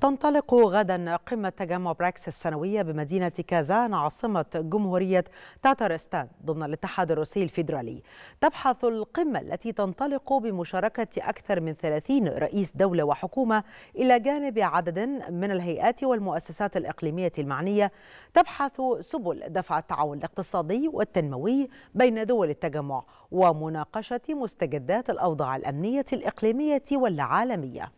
تنطلق غدا قمة تجمع براكس السنوية بمدينة كازان عاصمة جمهورية تاتارستان ضمن الاتحاد الروسي الفيدرالي تبحث القمة التي تنطلق بمشاركة أكثر من 30 رئيس دولة وحكومة إلى جانب عدد من الهيئات والمؤسسات الإقليمية المعنية تبحث سبل دفع التعاون الاقتصادي والتنموي بين دول التجمع ومناقشة مستجدات الأوضاع الأمنية الإقليمية والعالمية